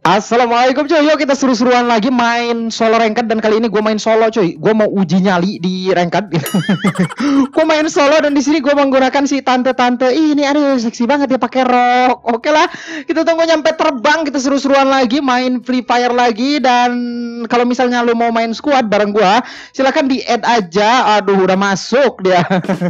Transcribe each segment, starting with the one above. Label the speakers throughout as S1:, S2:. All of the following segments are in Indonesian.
S1: Assalamualaikum cuy, yuk kita seru-seruan lagi main solo ranked dan kali ini gue main solo cuy. Gue mau uji nyali di ranked. gue main solo dan di sini gue menggunakan si tante-tante. ini aduh seksi banget ya pakai rok. Oke lah, kita tunggu nyampe terbang kita seru-seruan lagi main Free Fire lagi dan kalau misalnya lo mau main squad bareng gue, silahkan di add aja. Aduh, udah masuk dia.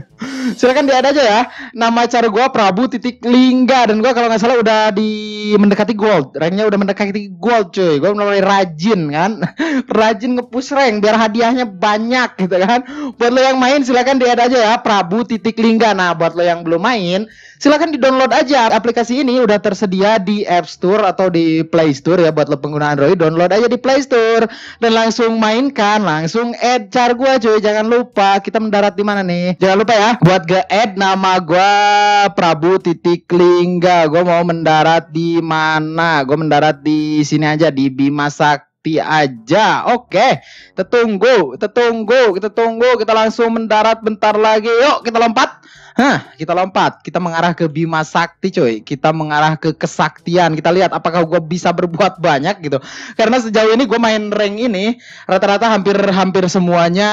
S1: silakan diad aja ya nama cara gue Prabu titik Lingga dan gue kalau nggak salah udah di mendekati gold ranknya udah mendekati gold cuy gue mulai rajin kan rajin ngepush rank biar hadiahnya banyak gitu kan buat lo yang main silakan diad aja ya Prabu titik Lingga nah buat lo yang belum main silakan di download aja aplikasi ini udah tersedia di App Store atau di Play Store ya buat lo pengguna Android download aja di Play Store dan langsung mainkan langsung add car gue cuy jangan lupa kita mendarat di mana nih jangan lupa ya buat buat ke add nama gua Prabu titik Lingga. Gua mau mendarat di mana? Gua mendarat di sini aja di Bima Sakti aja. Oke, kita tunggu, kita tunggu, kita tunggu, kita langsung mendarat bentar lagi. Yuk, kita lompat. Hah, kita lompat, kita mengarah ke Bima Sakti coy. Kita mengarah ke kesaktian. Kita lihat apakah gue bisa berbuat banyak gitu. Karena sejauh ini gue main rank ini rata-rata hampir-hampir semuanya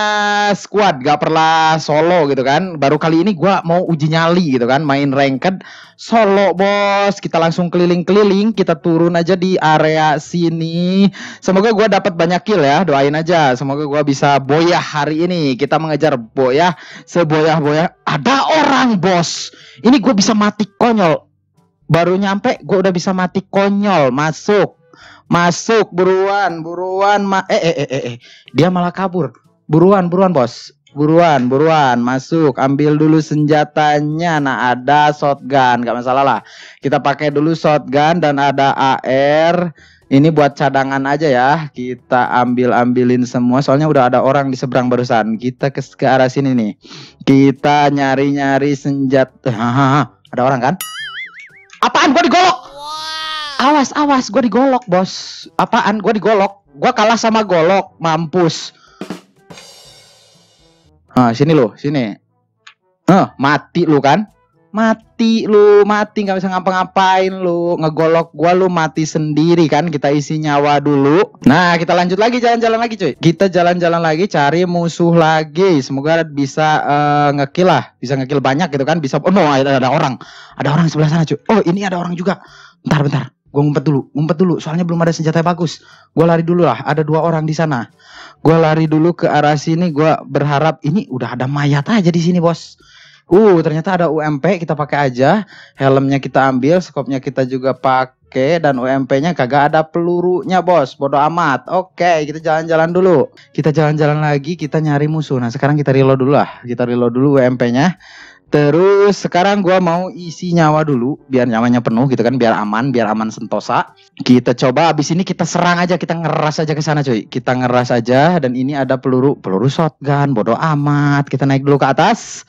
S1: squad, gak pernah solo gitu kan. Baru kali ini gue mau uji nyali gitu kan, main ranked solo bos. Kita langsung keliling-keliling, kita turun aja di area sini. Semoga gue dapat banyak kill ya, doain aja. Semoga gue bisa boyah hari ini. Kita mengejar boyah seboyah-boyah. Ada orang orang bos ini gue bisa mati konyol baru nyampe gue udah bisa mati konyol masuk masuk buruan buruan ma eh, eh eh eh eh dia malah kabur buruan buruan bos buruan buruan masuk ambil dulu senjatanya nah ada shotgun gak masalah lah kita pakai dulu shotgun dan ada AR ini buat cadangan aja ya. Kita ambil-ambilin semua soalnya udah ada orang di seberang barusan. Kita ke, ke arah sini nih. Kita nyari-nyari senjata. ada orang kan? Apaan gua digolok? Awas, awas gua digolok, Bos. Apaan gua digolok? Gua kalah sama golok, mampus. Ah, sini lo, sini. Eh, mati lu kan? mati lu mati nggak bisa ngapa-ngapain lu ngegolok gua lu mati sendiri kan kita isi nyawa dulu nah kita lanjut lagi jalan-jalan lagi cuy kita jalan-jalan lagi cari musuh lagi semoga bisa uh, ngekill lah bisa ngekill banyak gitu kan bisa oh no ada, ada orang ada orang sebelah sana cuy oh ini ada orang juga bentar bentar gue ngumpet dulu ngumpet dulu soalnya belum ada senjata yang bagus gue lari dulu lah ada dua orang di sana gue lari dulu ke arah sini gue berharap ini udah ada mayat aja di sini bos Uh, ternyata ada UMP kita pakai aja. Helmnya kita ambil, skopnya kita juga pakai dan UMP-nya kagak ada pelurunya, Bos. Bodoh amat. Oke, kita jalan-jalan dulu. Kita jalan-jalan lagi, kita nyari musuh. Nah, sekarang kita reload dulu lah. Kita reload dulu UMP-nya. Terus sekarang gua mau isi nyawa dulu biar nyawanya penuh gitu kan biar aman, biar aman sentosa. Kita coba abis ini kita serang aja, kita ngeras aja ke sana cuy. Kita ngeras aja dan ini ada peluru, peluru shotgun, bodoh amat. Kita naik dulu ke atas.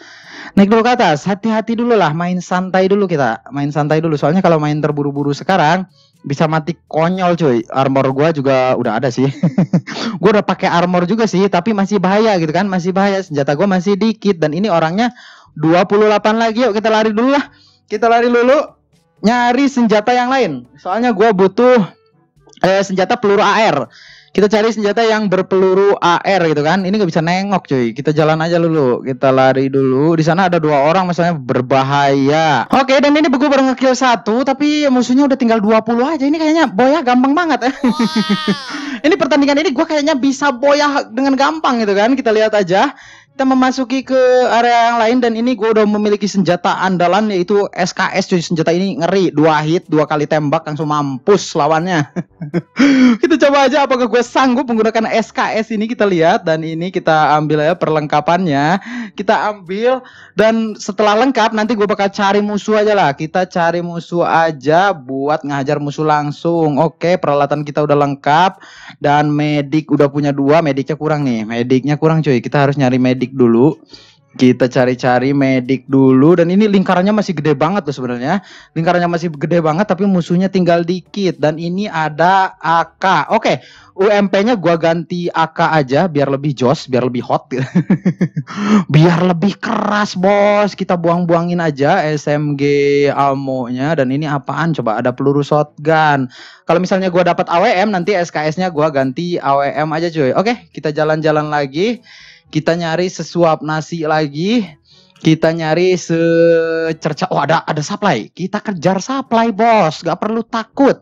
S1: Naik dulu ke atas, hati-hati dulu lah, main santai dulu kita, main santai dulu. Soalnya kalau main terburu-buru sekarang bisa mati konyol cuy. Armor gua juga udah ada sih. gua udah pakai armor juga sih, tapi masih bahaya gitu kan, masih bahaya. Senjata gua masih dikit dan ini orangnya 28 lagi. Yuk kita lari dulu lah. Kita lari dulu nyari senjata yang lain. Soalnya gua butuh eh, senjata peluru AR kita cari senjata yang berpeluru AR gitu kan. Ini nggak bisa nengok cuy. Kita jalan aja dulu. Kita lari dulu. Di sana ada dua orang misalnya berbahaya. Oke, dan ini gue baru ngekill satu tapi musuhnya udah tinggal 20 aja. Ini kayaknya boya gampang banget ya. ini pertandingan ini gue kayaknya bisa boya dengan gampang gitu kan. Kita lihat aja kita memasuki ke area yang lain dan ini gue udah memiliki senjata andalan yaitu SKS cuy senjata ini ngeri dua hit dua kali tembak langsung mampus lawannya kita coba aja apakah gue sanggup menggunakan SKS ini kita lihat dan ini kita ambil ya perlengkapannya kita ambil dan setelah lengkap nanti gue bakal cari musuh aja lah kita cari musuh aja buat ngajar musuh langsung oke peralatan kita udah lengkap dan medik udah punya dua mediknya kurang nih mediknya kurang cuy kita harus nyari medik medik dulu. Kita cari-cari medik dulu dan ini lingkarannya masih gede banget tuh sebenarnya. Lingkarannya masih gede banget tapi musuhnya tinggal dikit dan ini ada AK. Oke, UMP-nya gua ganti AK aja biar lebih jos, biar lebih hot. biar lebih keras, Bos. Kita buang-buangin aja SMG ammo nya dan ini apaan coba? Ada peluru shotgun. Kalau misalnya gua dapat AWM nanti SKS-nya gua ganti AWM aja, cuy. Oke, kita jalan-jalan lagi kita nyari sesuap nasi lagi kita nyari secerca oh ada ada supply kita kejar supply bos Gak perlu takut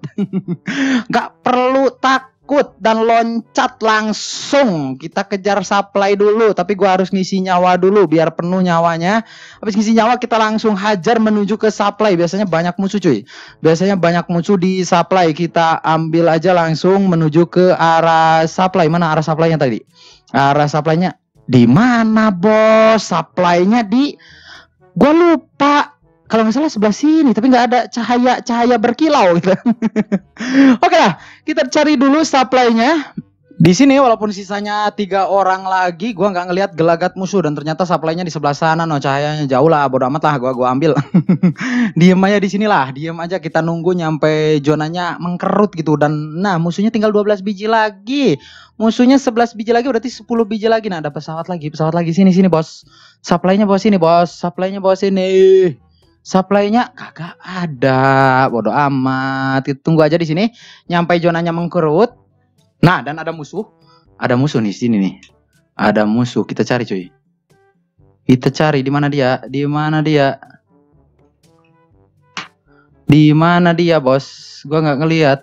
S1: gak perlu takut dan loncat langsung kita kejar supply dulu tapi gua harus ngisi nyawa dulu biar penuh nyawanya habis ngisi nyawa kita langsung hajar menuju ke supply biasanya banyak musuh cuy biasanya banyak musuh di supply kita ambil aja langsung menuju ke arah supply mana arah supplynya tadi arah supplynya di mana bos supply-nya di gua lupa kalau misalnya sebelah sini tapi nggak ada cahaya cahaya berkilau gitu oke okay lah kita cari dulu supply-nya di sini walaupun sisanya tiga orang lagi, gua nggak ngelihat gelagat musuh dan ternyata supply-nya di sebelah sana, no cahayanya jauh lah, bodo amat lah, gua gua ambil. diem aja di sini lah, diem aja kita nunggu nyampe zonanya mengkerut gitu dan nah musuhnya tinggal 12 biji lagi. Musuhnya 11 biji lagi berarti 10 biji lagi. Nah, ada pesawat lagi, pesawat lagi sini sini, Bos. Supply-nya bos sini, Bos. Supply-nya bos sini supply-nya kagak ada. Bodoh amat. Tunggu aja di sini nyampe zonanya mengkerut. Nah, dan ada musuh. Ada musuh nih sini nih. Ada musuh, kita cari cuy. Kita cari di mana dia? Di mana dia? Di mana dia, Bos? Gua nggak ngelihat.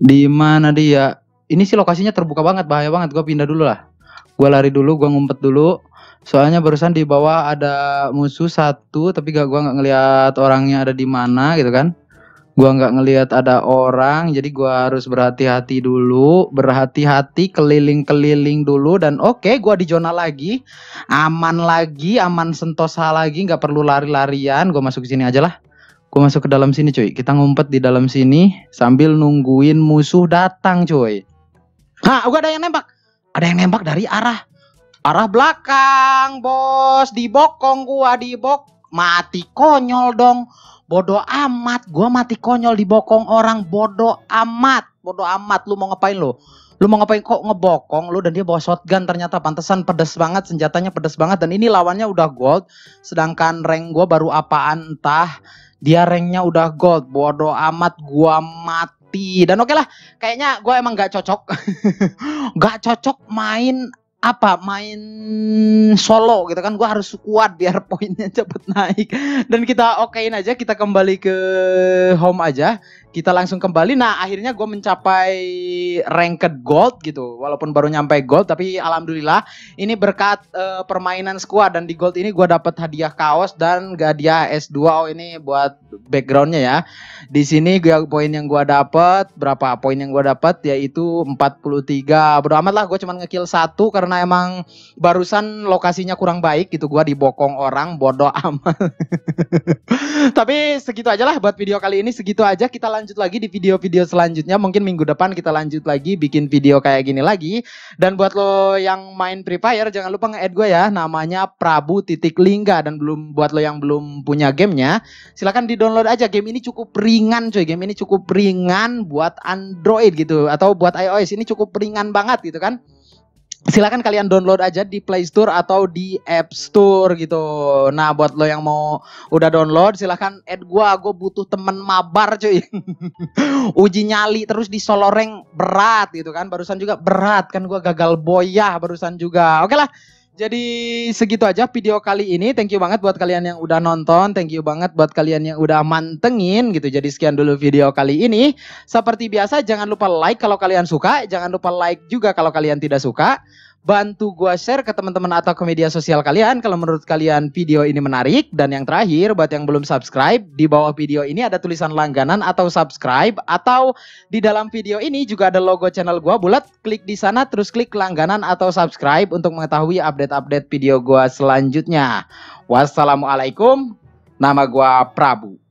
S1: Di mana dia? Ini sih lokasinya terbuka banget, bahaya banget. Gua pindah dulu lah. Gua lari dulu, gua ngumpet dulu. Soalnya barusan di bawah ada musuh satu, tapi gak gua nggak ngelihat orangnya ada di mana gitu kan gua nggak ngelihat ada orang jadi gua harus berhati-hati dulu berhati-hati keliling-keliling dulu dan oke okay, gua di zona lagi aman lagi aman sentosa lagi nggak perlu lari-larian gua masuk sini aja lah gua masuk ke dalam sini cuy kita ngumpet di dalam sini sambil nungguin musuh datang cuy Hah, gua ada yang nembak ada yang nembak dari arah arah belakang bos dibokong gua dibok mati konyol dong. Bodoh amat, gua mati konyol dibokong orang bodoh amat. Bodoh amat lu mau ngapain lu? Lu mau ngapain kok ngebokong lu dan dia bawa shotgun ternyata pantesan pedes banget senjatanya pedes banget dan ini lawannya udah gold sedangkan rank gua baru apaan entah dia ranknya udah gold bodoh amat gua mati dan oke okay lah kayaknya gue emang gak cocok gak cocok main apa main solo gitu kan gue harus kuat biar poinnya cepet naik dan kita okein aja kita kembali ke home aja kita langsung kembali. Nah, akhirnya gue mencapai ranked gold gitu. Walaupun baru nyampe gold, tapi alhamdulillah ini berkat uh, permainan squad dan di gold ini gue dapet hadiah kaos dan hadiah S2 oh, ini buat backgroundnya ya. Di sini gue poin yang gue dapat berapa poin yang gue dapat yaitu 43. Bodo amat lah, gue cuma ngekill satu karena emang barusan lokasinya kurang baik gitu. Gue dibokong orang, bodoh amat. tapi segitu aja lah buat video kali ini. Segitu aja kita lanjut lanjut lagi di video-video selanjutnya. Mungkin minggu depan kita lanjut lagi bikin video kayak gini lagi. Dan buat lo yang main Free Fire jangan lupa nge-add gue ya. Namanya Prabu titik Lingga dan belum buat lo yang belum punya gamenya, silahkan di-download aja. Game ini cukup ringan cuy. Game ini cukup ringan buat Android gitu atau buat iOS ini cukup ringan banget gitu kan silakan kalian download aja di Play Store atau di App Store gitu. Nah, buat lo yang mau udah download, silakan add gua. Gue butuh temen mabar cuy. Uji nyali terus di Soloreng berat gitu kan. Barusan juga berat kan gua gagal boyah barusan juga. Oke okay lah. Jadi segitu aja video kali ini. Thank you banget buat kalian yang udah nonton. Thank you banget buat kalian yang udah mantengin gitu. Jadi sekian dulu video kali ini. Seperti biasa jangan lupa like kalau kalian suka. Jangan lupa like juga kalau kalian tidak suka bantu gua share ke teman-teman atau ke media sosial kalian kalau menurut kalian video ini menarik dan yang terakhir buat yang belum subscribe di bawah video ini ada tulisan langganan atau subscribe atau di dalam video ini juga ada logo channel gua bulat klik di sana terus klik langganan atau subscribe untuk mengetahui update-update video gua selanjutnya wassalamualaikum nama gua Prabu